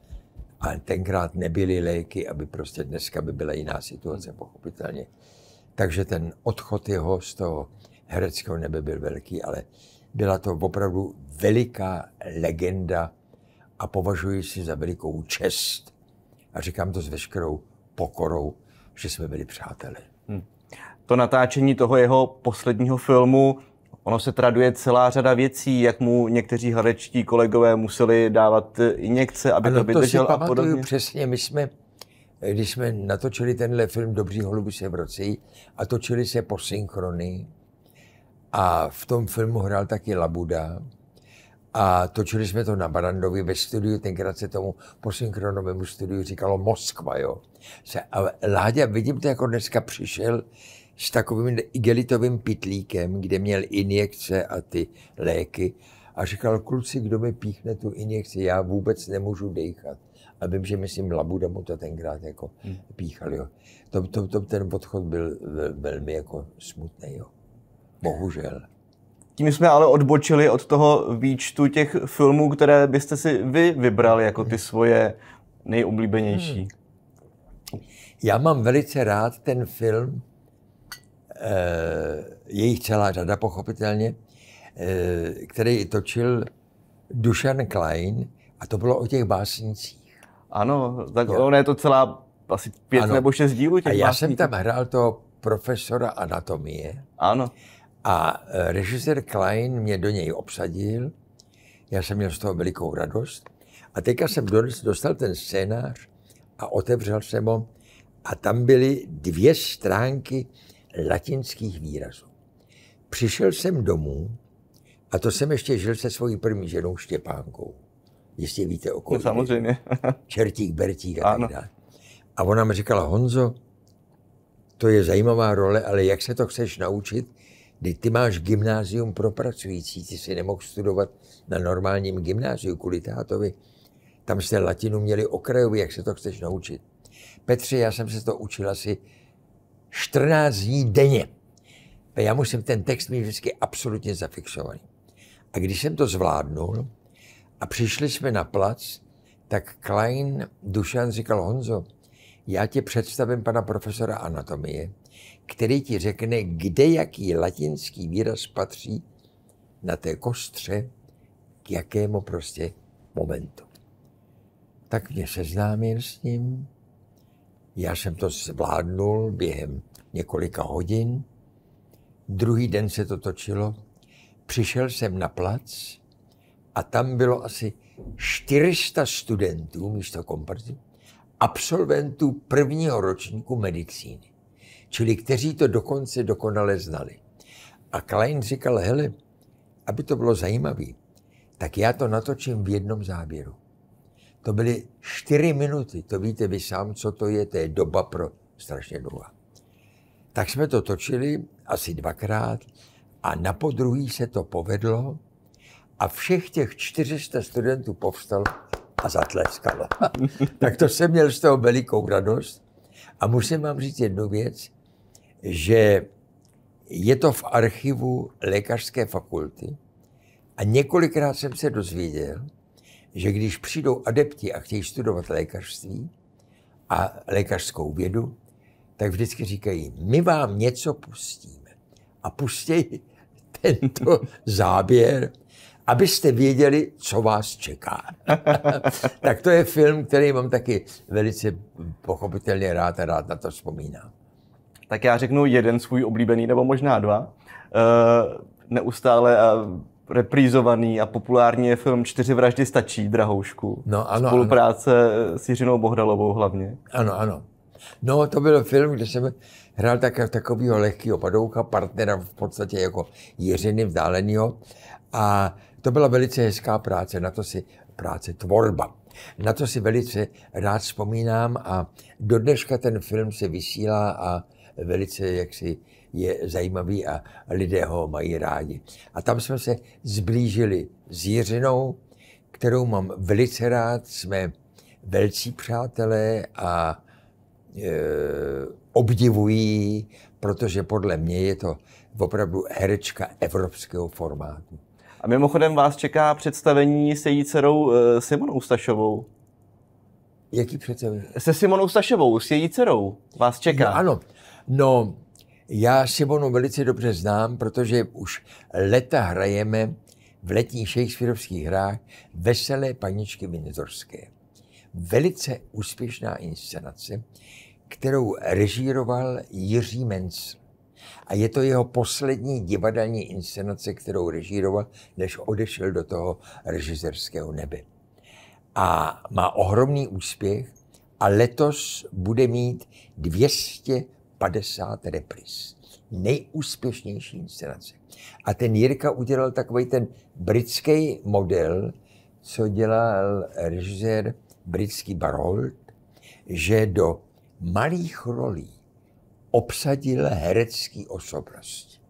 ale tenkrát nebyly léky, aby prostě dneska by byla jiná situace, pochopitelně. Takže ten odchod jeho z toho hereckého nebe byl velký, ale byla to opravdu veliká legenda a považuji si za velikou čest. A říkám to s veškerou pokorou, že jsme byli přáteli to natáčení toho jeho posledního filmu, ono se traduje celá řada věcí, jak mu někteří herečtí kolegové museli dávat eh, injekce, aby ano, to vydržel to a podobně. přesně, my jsme, eh, když jsme natočili tenhle film Dobří holubi se vrací a točili se po synchrony a v tom filmu hrál taky Labuda, a točili jsme to na Barandovi ve studiu, tenkrát se tomu posynchronovému studiu říkalo Moskva, jo. Se, a Láďa, vidím to, jako dneska přišel, s takovým igelitovým pitlíkem, kde měl injekce a ty léky a říkal, kluci, kdo mi píchne tu injekci, já vůbec nemůžu dejchat. A vím, že myslím, Labuda mu to tenkrát jako hmm. píchal. Jo. To, to, to, ten odchod byl velmi jako smutný. Jo. Bohužel. Tím jsme ale odbočili od toho výčtu těch filmů, které byste si vy vybrali jako ty svoje nejoblíbenější. Hmm. Já mám velice rád ten film Eh, je jich celá řada pochopitelně, eh, který točil Dušan Klein a to bylo o těch básnicích. Ano, tak jo. ono je to celá asi pět ano. nebo šest dílů těch A já básníků. jsem tam hrál toho profesora anatomie. Ano. A eh, režisér Klein mě do něj obsadil. Já jsem měl z toho velikou radost. A teďka jsem dostal ten scénář a otevřel jsem ho. A tam byly dvě stránky latinských výrazů. Přišel jsem domů, a to jsem ještě žil se svojí první ženou Štěpánkou. Jistě víte, o kolik. No, samozřejmě. Čertík, Bertík a tak dále. A ona mi říkala, Honzo, to je zajímavá role, ale jak se to chceš naučit, kdy ty máš gymnázium pro pracující, ty si nemohl studovat na normálním gymnáziu kvůli tátovi. Tam jste latinu měli okrajově, jak se to chceš naučit. Petře, já jsem se to učil asi 14 dní denně. Já musím ten text mít vždycky absolutně zafixovaný. A když jsem to zvládnul a přišli jsme na plac, tak Klein Dušan říkal Honzo, já ti představím pana profesora anatomie, který ti řekne, kde jaký latinský výraz patří na té kostře, k jakému prostě momentu. Tak mě seznámil s ním, já jsem to zvládnul během několika hodin. Druhý den se to točilo. Přišel jsem na plac a tam bylo asi 400 studentů místo komparzy, absolventů prvního ročníku medicíny, čili kteří to dokonce dokonale znali. A Klein říkal, hele, aby to bylo zajímavé, tak já to natočím v jednom záběru. To byly čtyři minuty. To víte vy sám, co to je, to je doba pro strašně dlouhá. Tak jsme to točili asi dvakrát a na podruhý se to povedlo a všech těch 400 studentů povstalo a zatleskalo. tak to jsem měl z toho velikou radost. A musím vám říct jednu věc, že je to v archivu lékařské fakulty a několikrát jsem se dozvěděl, že když přijdou adepti a chtějí studovat lékařství a lékařskou vědu, tak vždycky říkají, my vám něco pustíme. A pustějí tento záběr, abyste věděli, co vás čeká. tak to je film, který mám taky velice pochopitelně rád a rád na to vzpomínám. Tak já řeknu jeden svůj oblíbený, nebo možná dva. Uh, neustále a reprízovaný a populární je film Čtyři vraždy stačí, Drahoušku. No, ano, Spolupráce ano. s Jiřinou Bohdalovou hlavně. Ano, ano. No, to byl film, kde jsem hrál tak, takového lehkého padouka, partnera v podstatě jako Jiřiny vzdáleného. A to byla velice hezká práce, na to si práce tvorba. Na to si velice rád vzpomínám a do dneška ten film se vysílá a velice jaksi je zajímavý a lidé ho mají rádi. A tam jsme se zblížili s Jiřinou, kterou mám velice rád, jsme velcí přátelé a e, obdivují, protože podle mě je to opravdu herečka evropského formátu. A mimochodem vás čeká představení se její dcerou e, Simonou Stašovou. Jaký představení? Se Simonou Stašovou, s její dcerou. Vás čeká. No, ano. No, já Simonu velice dobře znám, protože už leta hrajeme v letních Shakespeareovských hrách Veselé paničky Vindorské. Velice úspěšná inscenace, kterou režíroval Jiří Menc. A je to jeho poslední divadelní inscenace, kterou režíroval, než odešel do toho režizerského nebe. A má ohromný úspěch a letos bude mít 200 50 repris. Nejúspěšnější inscenace. A ten Jirka udělal takový ten britský model, co dělal režisér britský Barold, že do malých rolí obsadil herecký osobnost.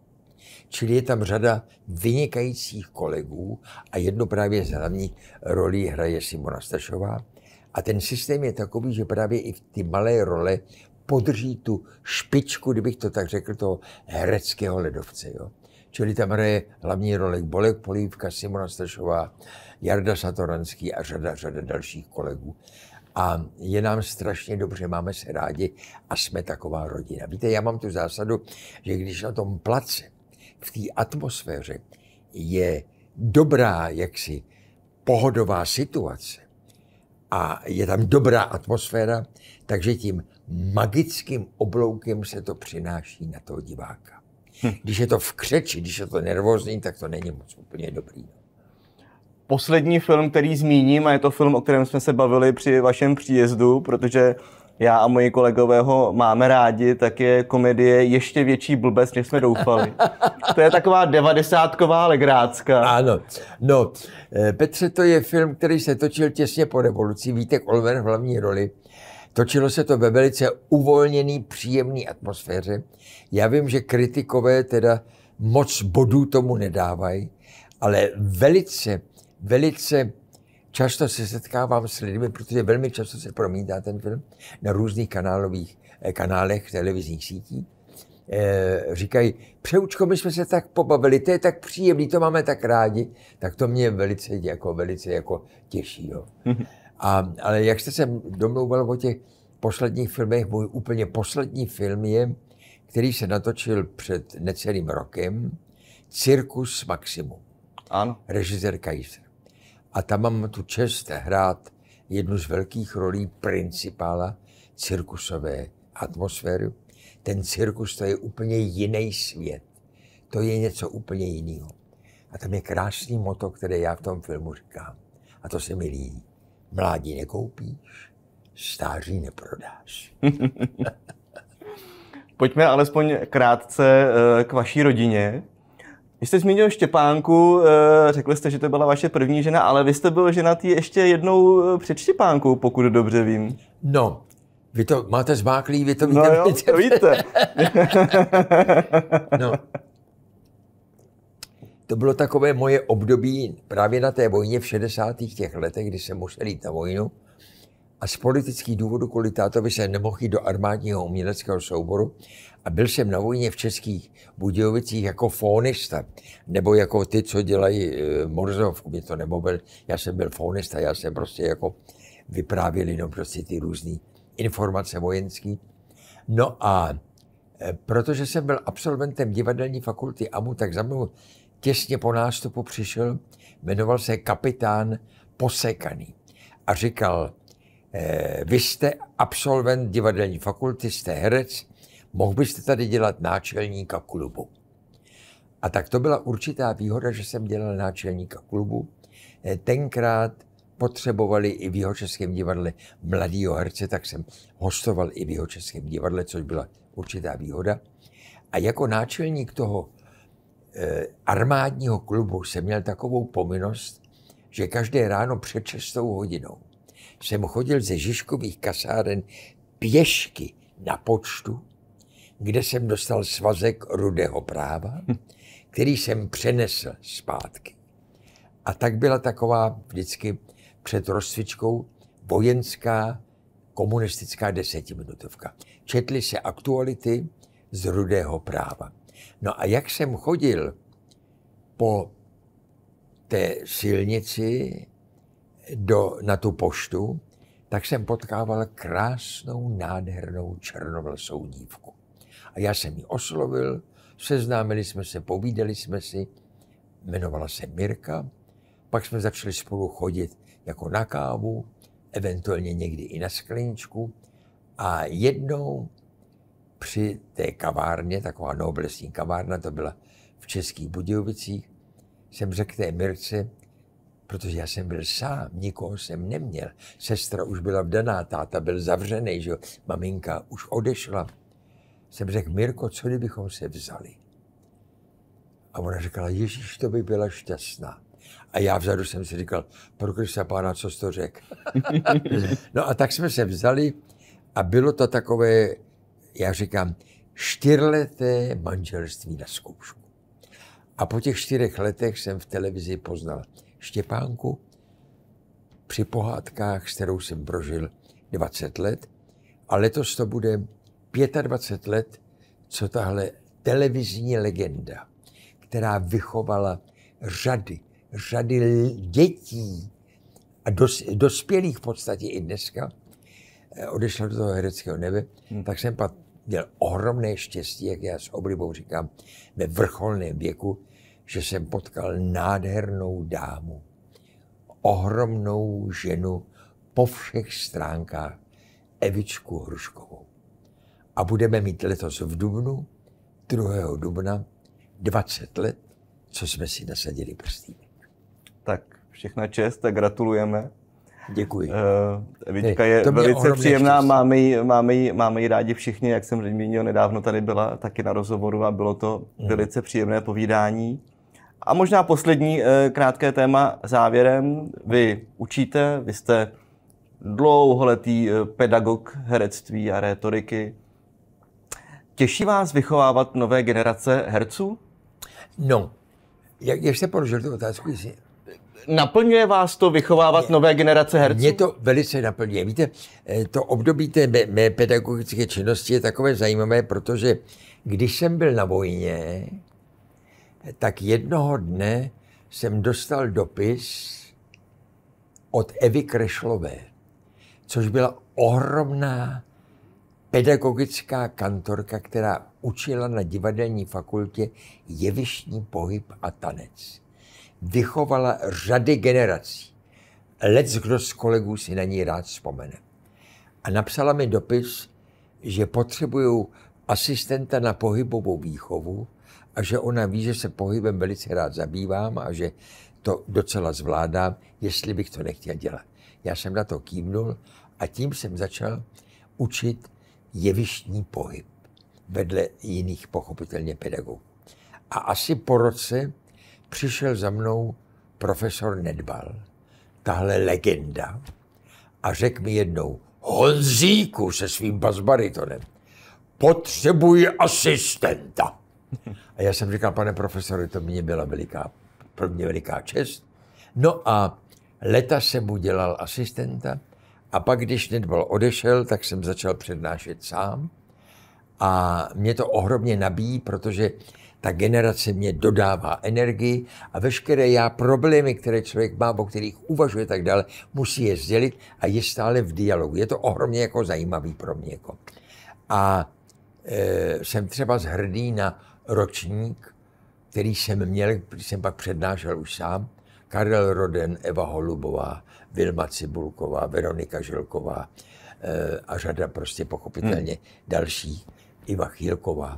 Čili je tam řada vynikajících kolegů a jedno právě z hlavní rolí hraje Simona Stašová. A ten systém je takový, že právě i v ty malé role podrží tu špičku, kdybych to tak řekl, toho hereckého ledovce. Jo? Čili tam hraje hlavní roli Bolek Polívka, Simona Stašová, Jarda Satoranský a řada, řada dalších kolegů. A je nám strašně dobře, máme se rádi a jsme taková rodina. Víte, já mám tu zásadu, že když na tom place, v té atmosféře, je dobrá jaksi pohodová situace a je tam dobrá atmosféra, takže tím magickým obloukem se to přináší na toho diváka. Hm. Když je to v křeči, když je to nervózní, tak to není moc úplně dobrý. Poslední film, který zmíním, a je to film, o kterém jsme se bavili při vašem příjezdu, protože já a moji kolegové ho máme rádi, tak je komedie ještě větší blbec, než jsme doufali. To je taková devadesátková legrácka. Ano. No, eh, Petře, to je film, který se točil těsně po revoluci. Vítek Olver v hlavní roli. Točilo se to ve velice uvolněný, příjemný atmosféře. Já vím, že kritikové teda moc bodů tomu nedávají, ale velice, velice často se setkávám s lidmi, protože velmi často se promítá ten film na různých kanálových, eh, kanálech televizních sítí. Eh, říkají, Přeučko, my jsme se tak pobavili, to je tak příjemný, to máme tak rádi, tak to mě velice, jako, velice jako těší. Jo. Mhm. A, ale jak jste se domlouval o těch posledních filmech, můj úplně poslední film je, který se natočil před necelým rokem, Cirkus Maximum. Ano. Režisér Kaiser. A tam mám tu čest hrát jednu z velkých rolí principála cirkusové atmosféry. Ten cirkus to je úplně jiný svět. To je něco úplně jiného. A tam je krásný moto, které já v tom filmu říkám. A to se mi líbí. Mládí nekoupíš, stáří neprodáš. Pojďme alespoň krátce eh, k vaší rodině. Vy jste zmínil Štěpánku, eh, řekli jste, že to byla vaše první žena, ale vy jste byl ženatý ještě jednou eh, před Štěpánkou, pokud dobře vím. No, vy to máte zbáklý, vy to no víte. No jo, to víte. no, to bylo takové moje období právě na té vojně v 60. těch letech, kdy jsem musel jít na vojnu. A z politických důvodů kvůli tátovi jsem nemohl jít do armádního uměleckého souboru. A byl jsem na vojně v Českých Budějovicích jako fónista, nebo jako ty, co dělají e, Morzov, mě to nebo byl, já jsem byl fónista, já jsem prostě jako vyprávěl jenom prostě ty různé informace vojenské. No a e, protože jsem byl absolventem divadelní fakulty AMU, tak za mnou těsně po nástupu přišel, jmenoval se kapitán Posekaný a říkal, eh, vy jste absolvent divadelní fakulty, jste herec, mohl byste tady dělat náčelníka klubu. A tak to byla určitá výhoda, že jsem dělal náčelníka klubu. Eh, tenkrát potřebovali i v Jihočeském divadle mladýho herce, tak jsem hostoval i v Jihočeském divadle, což byla určitá výhoda. A jako náčelník toho Eh, armádního klubu jsem měl takovou povinnost, že každé ráno před 6 hodinou jsem chodil ze Žižkových kasáren pěšky na počtu, kde jsem dostal svazek rudého práva, hm. který jsem přenesl zpátky. A tak byla taková vždycky před rozcvičkou vojenská komunistická desetiminutovka. Četly se aktuality z rudého práva. No a jak jsem chodil po té silnici do, na tu poštu, tak jsem potkával krásnou, nádhernou černovlsou dívku. A já jsem ji oslovil, seznámili jsme se, povídali jsme si, jmenovala se Mirka, pak jsme začali spolu chodit jako na kávu, eventuálně někdy i na skleničku. A jednou při té kavárně, taková noblesní kavárna, to byla v Českých Budějovicích, jsem řekl té Mirce, protože já jsem byl sám, nikoho jsem neměl. Sestra už byla vdaná, táta byl zavřený, že maminka už odešla. Jsem řekl, Mirko, co kdybychom se vzali? A ona řekla, Ježíš, to by byla šťastná. A já vzadu jsem si říkal, pro Krista pána, co jsi to řekl? no a tak jsme se vzali a bylo to takové já říkám, čtyřleté manželství na zkoušku. A po těch čtyřech letech jsem v televizi poznal Štěpánku při pohádkách, s kterou jsem prožil 20 let. A letos to bude 25 let, co tahle televizní legenda, která vychovala řady, řady dětí a dos, dospělých v podstatě i dneska, eh, odešla do toho hereckého nebe, hmm. tak jsem pak měl ohromné štěstí, jak já s oblibou říkám, ve vrcholném věku, že jsem potkal nádhernou dámu, ohromnou ženu po všech stránkách, Evičku Hruškovou. A budeme mít letos v Dubnu, 2. Dubna, 20 let, co jsme si nasadili prstýnek. Tak všechna čest a gratulujeme. Děkuji. Eh, Evička je to velice příjemná, máme ji, máme, ji, máme ji rádi všichni, jak jsem zmínil, nedávno tady byla taky na rozhovoru a bylo to hmm. velice příjemné povídání. A možná poslední eh, krátké téma závěrem. Vy učíte, vy jste dlouholetý eh, pedagog herectví a rétoriky. Těší vás vychovávat nové generace herců? No, jak, jak jste položil tu otázku, jestli naplňuje vás to vychovávat mě, nové generace herců? Mě to velice naplňuje. Víte, eh, to období té mé, mé pedagogické činnosti je takové zajímavé, protože když jsem byl na vojně, tak jednoho dne jsem dostal dopis od Evy Krešlové, což byla ohromná pedagogická kantorka, která učila na divadelní fakultě jevištní pohyb a tanec vychovala řady generací. Lec kdo z kolegů si na ní rád vzpomene. A napsala mi dopis, že potřebuju asistenta na pohybovou výchovu a že ona ví, že se pohybem velice rád zabývám a že to docela zvládám, jestli bych to nechtěl dělat. Já jsem na to kývnul a tím jsem začal učit jevištní pohyb vedle jiných pochopitelně pedagogů. A asi po roce přišel za mnou profesor Nedbal, tahle legenda, a řekl mi jednou, Honzíku se svým basbaritonem, potřebuji asistenta. A já jsem říkal, pane profesore, to mě byla veliká, pro mě veliká čest. No a leta se mu dělal asistenta a pak, když Nedbal odešel, tak jsem začal přednášet sám a mě to ohromně nabíjí, protože ta generace mě dodává energii a veškeré já problémy, které člověk má, o kterých uvažuje tak dále, musí je sdělit a je stále v dialogu. Je to ohromně jako zajímavý pro mě. Jako. A e, jsem třeba hrdý na ročník, který jsem měl, který jsem pak přednášel už sám, Karel Roden, Eva Holubová, Vilma Cibulková, Veronika Žilková e, a řada prostě pochopitelně hmm. další, Iva Chilková.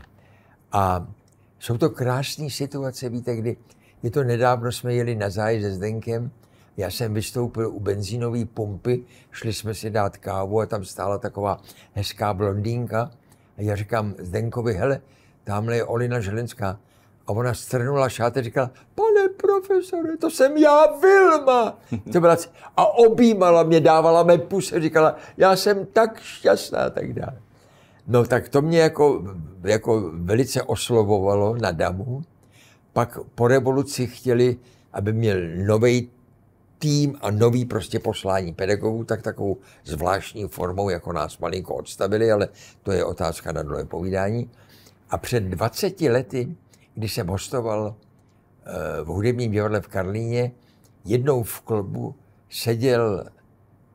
A jsou to krásné situace, víte, kdy je to nedávno, jsme jeli na zájezd se Zdenkem, já jsem vystoupil u benzínové pumpy, šli jsme si dát kávu a tam stála taková hezká blondýnka. A já říkám Zdenkovi, hele, tamhle je Olina Želenská. A ona strnula šát a říkala, pane profesore, to jsem já Vilma. To byla, a objímala mě, dávala mé puse, říkala, já jsem tak šťastná a tak dále. No tak to mě jako, jako velice oslovovalo na damu. Pak po revoluci chtěli, aby měl nový tým a nový prostě poslání pedagogů, tak takovou zvláštní formou, jako nás malinko odstavili, ale to je otázka na dlouhé povídání. A před 20 lety, když jsem hostoval eh, v hudebním divadle v Karlíně, jednou v klubu seděl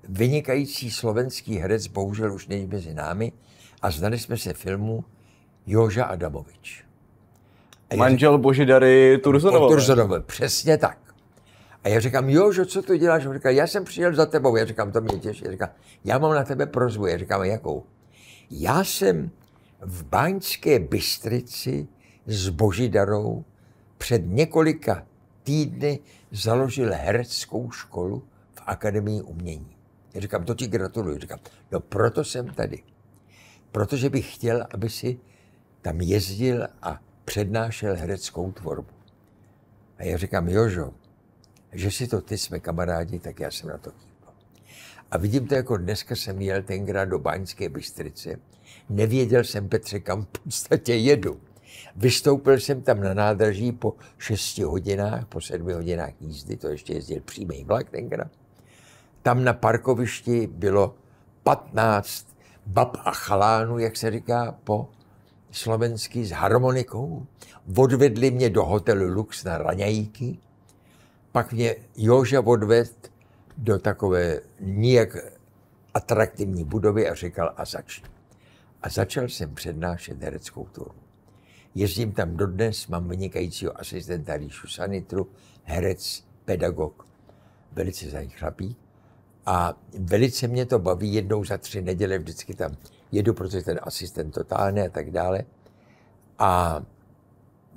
vynikající slovenský herec, bohužel už není mezi námi, a znali jsme se filmu Joža Adamovič. A Manžel boží Božidary Turzanové. Turzanové, přesně tak. A já říkám, Jožo, co tu děláš? On říká, já jsem přijel za tebou. Já říkám, to mě těší. Já říkám, já mám na tebe prozbu. Já říkám, jakou? Já jsem v Báňské Bystrici s Božidarou před několika týdny založil hereckou školu v Akademii umění. Já říkám, to ti gratuluju. Říkám, no proto jsem tady protože bych chtěl, aby si tam jezdil a přednášel hereckou tvorbu. A já říkám, Jožo, že si to ty jsme kamarádi, tak já jsem na to kýval. A vidím to, jako dneska jsem jel tenkrát do Báňské Bystrice. Nevěděl jsem, Petře, kam v podstatě jedu. Vystoupil jsem tam na nádraží po 6 hodinách, po 7 hodinách jízdy, to ještě jezdil přímý vlak tenkrát. Tam na parkovišti bylo 15 bab a Chalánu, jak se říká po slovensky, s harmonikou. Odvedli mě do hotelu Lux na Raňajíky. Pak mě Joža odvedl do takové nijak atraktivní budovy a říkal a začni. A začal jsem přednášet hereckou turu. Jezdím tam dodnes, mám vynikajícího asistenta Ríšu Sanitru, herec, pedagog, velice zajímavý chlapík. A velice mě to baví, jednou za tři neděle vždycky tam jedu, protože ten asistent to táhne a tak dále. A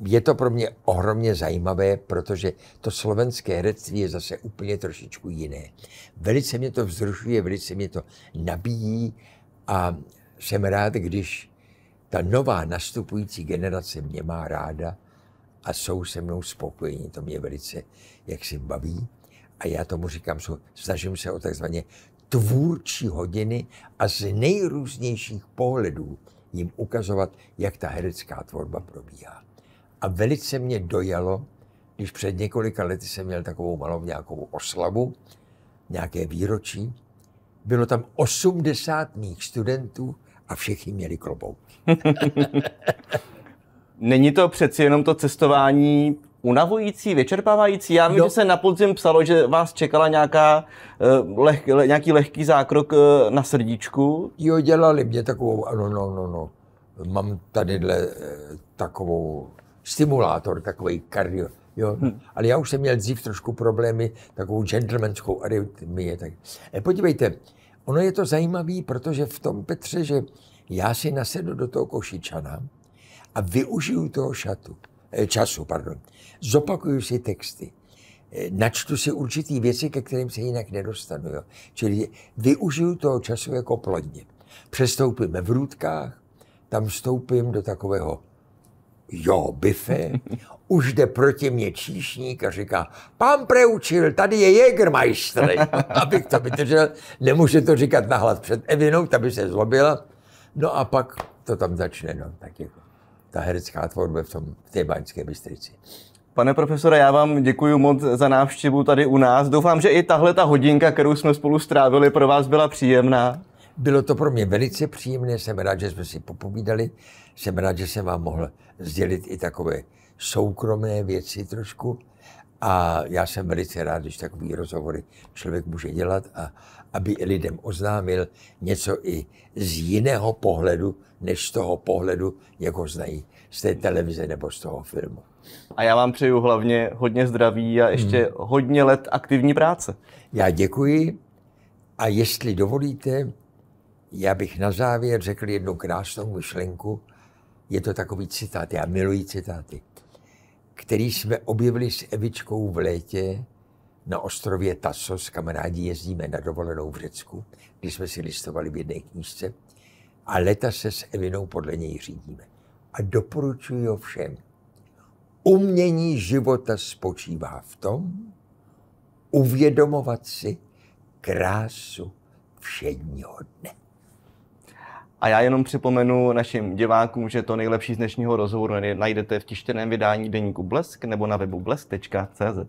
je to pro mě ohromně zajímavé, protože to slovenské herectví je zase úplně trošičku jiné. Velice mě to vzrušuje, velice mě to nabíjí a jsem rád, když ta nová nastupující generace mě má ráda a jsou se mnou spokojení. To mě velice, jak si baví a já tomu říkám, snažím se o takzvaně tvůrčí hodiny a z nejrůznějších pohledů jim ukazovat, jak ta herecká tvorba probíhá. A velice mě dojalo, když před několika lety jsem měl takovou malou nějakou oslavu, nějaké výročí, bylo tam 80 mých studentů a všichni měli klobouky. Není to přeci jenom to cestování unavující, vyčerpávající? Já vím, no. že se na podzim psalo, že vás čekala nějaká, eh, leh, le, nějaký lehký zákrok eh, na srdíčku. Jo, dělali mě takovou, ano, no, no, no. Mám tady eh, takovou stimulátor, takový kardio. Jo. hm. Ale já už jsem měl dřív trošku problémy, takovou gentlemanskou arytmii. Tak. E, podívejte, ono je to zajímavé, protože v tom Petře, že já si nasedu do toho košičana a využiju toho šatu, času. Pardon zopakuju si texty, eh, načtu si určitý věci, ke kterým se jinak nedostanu. Jo. Čili využiju toho času jako plodně. Přestoupím v Růdkách, tam vstoupím do takového jo, bife, už jde proti mě číšník a říká, pán preučil, tady je Jägermeister. Abych to vydržel, nemůže to říkat nahlas před Evinou, ta by se zlobila. No a pak to tam začne, no, tak jako ta herecká tvorba v, tom, v té Baňské Bystrici. Pane profesore, já vám děkuji moc za návštěvu tady u nás. Doufám, že i tahle ta hodinka, kterou jsme spolu strávili, pro vás byla příjemná. Bylo to pro mě velice příjemné, jsem rád, že jsme si popovídali, jsem rád, že jsem vám mohl sdělit i takové soukromé věci trošku. A já jsem velice rád, když takový rozhovory člověk může dělat a aby lidem oznámil něco i z jiného pohledu, než z toho pohledu, jak ho znají z té televize nebo z toho filmu. A já vám přeju hlavně hodně zdraví a ještě hmm. hodně let aktivní práce. Já děkuji a jestli dovolíte, já bych na závěr řekl jednu krásnou myšlenku. Je to takový citát, já miluji citáty, který jsme objevili s Evičkou v létě na ostrově Tasos. Kamarádi jezdíme na dovolenou v Řecku, když jsme si listovali v jedné knížce. A leta se s Evinou podle něj řídíme. A doporučuji ho všem umění života spočívá v tom, uvědomovat si krásu všedního dne. A já jenom připomenu našim divákům, že to nejlepší z dnešního rozhovoru najdete v tištěném vydání deníku Blesk nebo na webu blesk.cz.